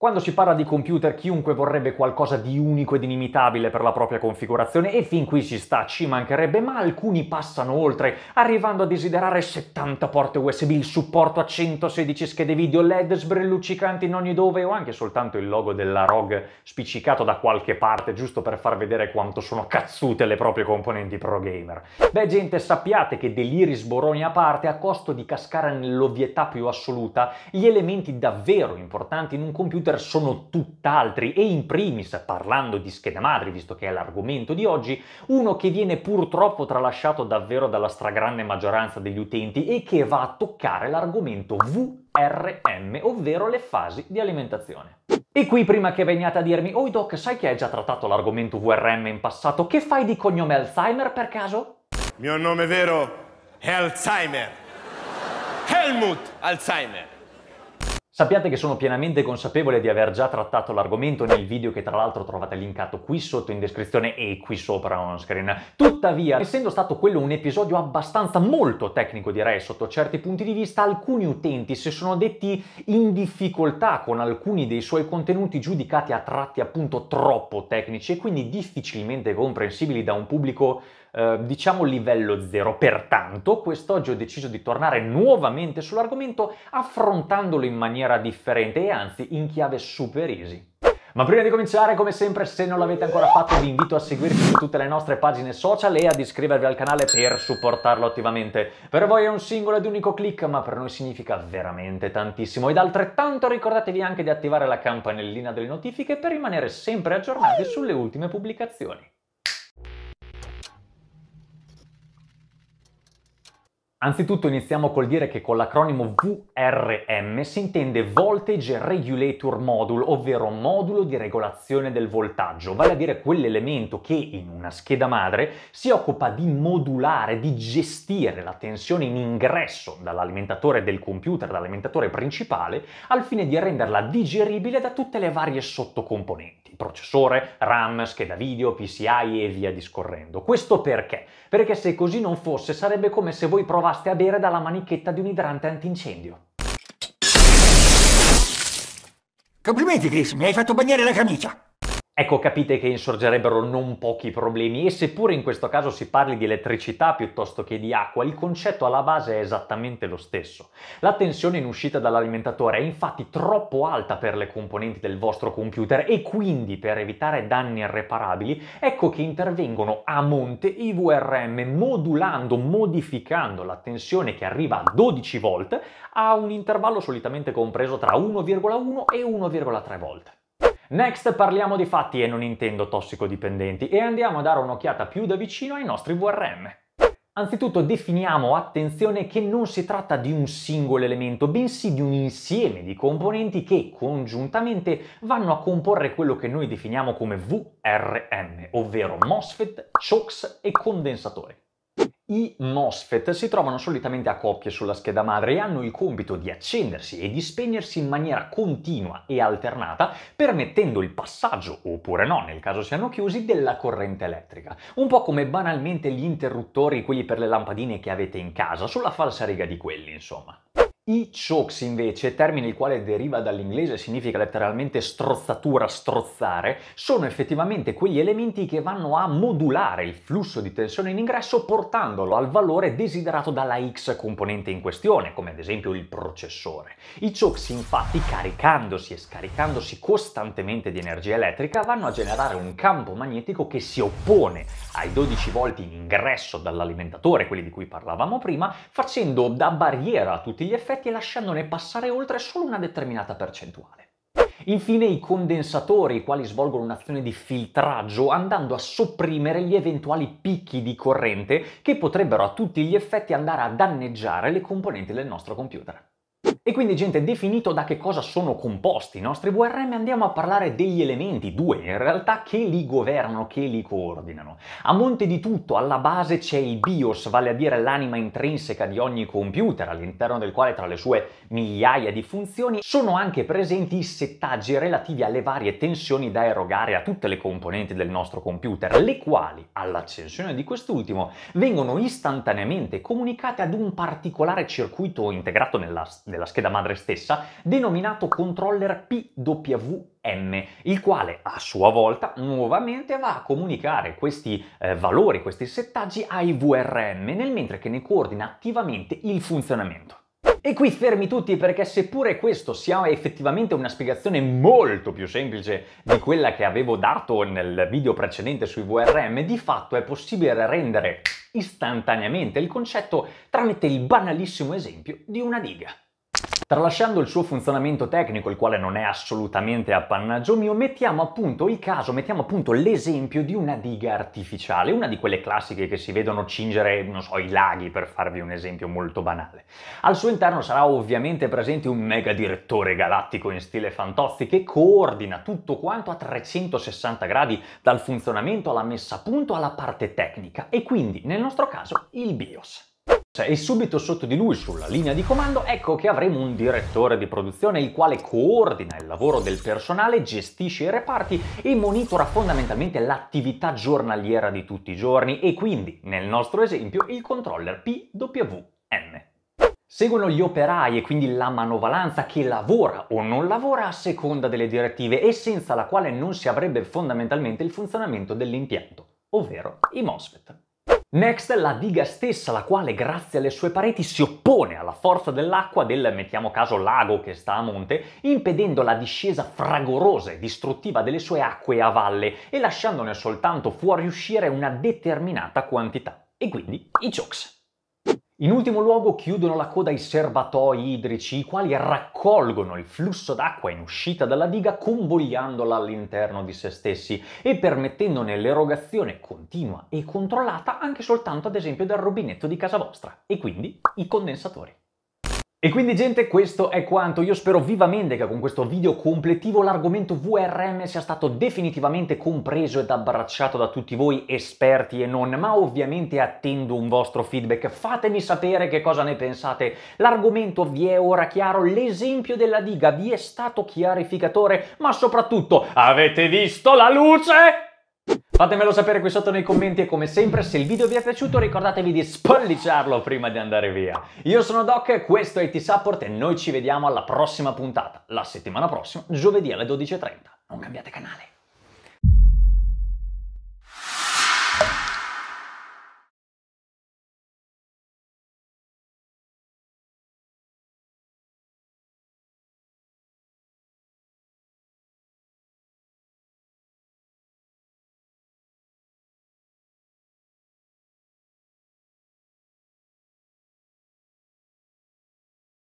Quando si parla di computer chiunque vorrebbe qualcosa di unico ed inimitabile per la propria configurazione e fin qui ci sta, ci mancherebbe, ma alcuni passano oltre, arrivando a desiderare 70 porte USB, il supporto a 116 schede video, LED sbrilluccicanti in ogni dove o anche soltanto il logo della ROG spiccicato da qualche parte giusto per far vedere quanto sono cazzute le proprie componenti pro gamer. Beh gente, sappiate che deliri sboroni a parte, a costo di cascare nell'ovvietà più assoluta, gli elementi davvero importanti in un computer computer sono tutt'altri e in primis, parlando di scheda madre, visto che è l'argomento di oggi, uno che viene purtroppo tralasciato davvero dalla stragrande maggioranza degli utenti e che va a toccare l'argomento VRM, ovvero le fasi di alimentazione. E qui prima che veniate a dirmi, oi doc, sai che hai già trattato l'argomento VRM in passato, che fai di cognome Alzheimer per caso? Mio nome vero è Alzheimer. Helmut Alzheimer. Sappiate che sono pienamente consapevole di aver già trattato l'argomento nel video che tra l'altro trovate linkato qui sotto in descrizione e qui sopra on screen. Tuttavia, essendo stato quello un episodio abbastanza molto tecnico direi sotto certi punti di vista, alcuni utenti si sono detti in difficoltà con alcuni dei suoi contenuti giudicati a tratti appunto troppo tecnici e quindi difficilmente comprensibili da un pubblico Ehm, diciamo livello zero. Pertanto, quest'oggi ho deciso di tornare nuovamente sull'argomento affrontandolo in maniera differente e anzi in chiave super easy. Ma prima di cominciare, come sempre, se non l'avete ancora fatto, vi invito a seguirci su tutte le nostre pagine social e ad iscrivervi al canale per supportarlo attivamente. Per voi è un singolo ed unico click, ma per noi significa veramente tantissimo. Ed altrettanto ricordatevi anche di attivare la campanellina delle notifiche per rimanere sempre aggiornati sulle ultime pubblicazioni. Anzitutto iniziamo col dire che con l'acronimo VRM si intende Voltage Regulator Module, ovvero modulo di regolazione del voltaggio, vale a dire quell'elemento che in una scheda madre si occupa di modulare, di gestire la tensione in ingresso dall'alimentatore del computer, dall'alimentatore principale, al fine di renderla digeribile da tutte le varie sottocomponenti processore, RAM, scheda video, PCI e via discorrendo. Questo perché? Perché se così non fosse sarebbe come se voi provaste provaste a bere dalla manichetta di un idrante antincendio. Complimenti Chris, mi hai fatto bagnare la camicia! Ecco, capite che insorgerebbero non pochi problemi e seppure in questo caso si parli di elettricità piuttosto che di acqua, il concetto alla base è esattamente lo stesso. La tensione in uscita dall'alimentatore è infatti troppo alta per le componenti del vostro computer e quindi per evitare danni irreparabili, ecco che intervengono a monte i VRM modulando, modificando la tensione che arriva a 12 volt a un intervallo solitamente compreso tra 1,1 e 1,3 volte. Next parliamo di fatti e non intendo tossicodipendenti e andiamo a dare un'occhiata più da vicino ai nostri VRM. Anzitutto definiamo attenzione che non si tratta di un singolo elemento, bensì di un insieme di componenti che congiuntamente vanno a comporre quello che noi definiamo come VRM, ovvero MOSFET, CHOX e condensatori. I MOSFET si trovano solitamente a coppie sulla scheda madre e hanno il compito di accendersi e di spegnersi in maniera continua e alternata, permettendo il passaggio, oppure no, nel caso siano chiusi, della corrente elettrica. Un po' come banalmente gli interruttori, quelli per le lampadine che avete in casa, sulla falsariga di quelli, insomma. I chokes invece, termine il quale deriva dall'inglese, e significa letteralmente strozzatura, strozzare, sono effettivamente quegli elementi che vanno a modulare il flusso di tensione in ingresso portandolo al valore desiderato dalla X componente in questione, come ad esempio il processore. I chokes infatti caricandosi e scaricandosi costantemente di energia elettrica vanno a generare un campo magnetico che si oppone ai 12 volti in ingresso dall'alimentatore, quelli di cui parlavamo prima, facendo da barriera a tutti gli effetti significa lasciandone passare oltre solo una determinata percentuale. Infine i condensatori, i quali svolgono un'azione di filtraggio andando a sopprimere gli eventuali picchi di corrente che potrebbero a tutti gli effetti andare a danneggiare le componenti del nostro computer. E quindi gente, definito da che cosa sono composti i nostri VRM, andiamo a parlare degli elementi, due in realtà, che li governano, che li coordinano. A monte di tutto, alla base c'è il BIOS, vale a dire l'anima intrinseca di ogni computer, all'interno del quale tra le sue migliaia di funzioni sono anche presenti i settaggi relativi alle varie tensioni da erogare a tutte le componenti del nostro computer, le quali, all'accensione di quest'ultimo, vengono istantaneamente comunicate ad un particolare circuito integrato nella, nella scheda scheda madre stessa, denominato controller PWM, il quale a sua volta nuovamente va a comunicare questi eh, valori, questi settaggi ai VRM, nel mentre che ne coordina attivamente il funzionamento. E qui fermi tutti perché seppure questo sia effettivamente una spiegazione molto più semplice di quella che avevo dato nel video precedente sui VRM, di fatto è possibile rendere istantaneamente il concetto tramite il banalissimo esempio di una diga. Tralasciando il suo funzionamento tecnico, il quale non è assolutamente appannaggio mio, mettiamo appunto il caso, mettiamo appunto l'esempio di una diga artificiale, una di quelle classiche che si vedono cingere, non so, i laghi, per farvi un esempio molto banale. Al suo interno sarà ovviamente presente un mega direttore galattico in stile Fantozzi che coordina tutto quanto a 360 gradi, dal funzionamento alla messa a punto alla parte tecnica, e quindi, nel nostro caso, il BIOS cioè e subito sotto di lui sulla linea di comando ecco che avremo un direttore di produzione il quale coordina il lavoro del personale, gestisce i reparti e monitora fondamentalmente l'attività giornaliera di tutti i giorni e quindi nel nostro esempio il controller PWM. Seguono gli operai e quindi la manovalanza che lavora o non lavora a seconda delle direttive e senza la quale non si avrebbe fondamentalmente il funzionamento dell'impianto, ovvero i MOSFET. Next, la diga stessa, la quale grazie alle sue pareti si oppone alla forza dell'acqua del, mettiamo caso, lago che sta a monte, impedendo la discesa fragorosa e distruttiva delle sue acque a valle e lasciandone soltanto fuoriuscire una determinata quantità, e quindi i chokes. In ultimo luogo chiudono la coda i serbatoi idrici, i quali raccolgono il flusso d'acqua in uscita dalla diga convogliandola all'interno di se stessi e permettendone l'erogazione continua e controllata anche soltanto ad esempio dal rubinetto di casa vostra e quindi i condensatori. E quindi gente questo è quanto, io spero vivamente che con questo video completivo l'argomento VRM sia stato definitivamente compreso ed abbracciato da tutti voi esperti e non, ma ovviamente attendo un vostro feedback, fatemi sapere che cosa ne pensate, l'argomento vi è ora chiaro, l'esempio della diga vi è stato chiarificatore, ma soprattutto avete visto la luce? Fatemelo sapere qui sotto nei commenti e come sempre se il video vi è piaciuto ricordatevi di spolliciarlo prima di andare via. Io sono Doc, questo è IT Support e noi ci vediamo alla prossima puntata, la settimana prossima, giovedì alle 12.30. Non cambiate canale.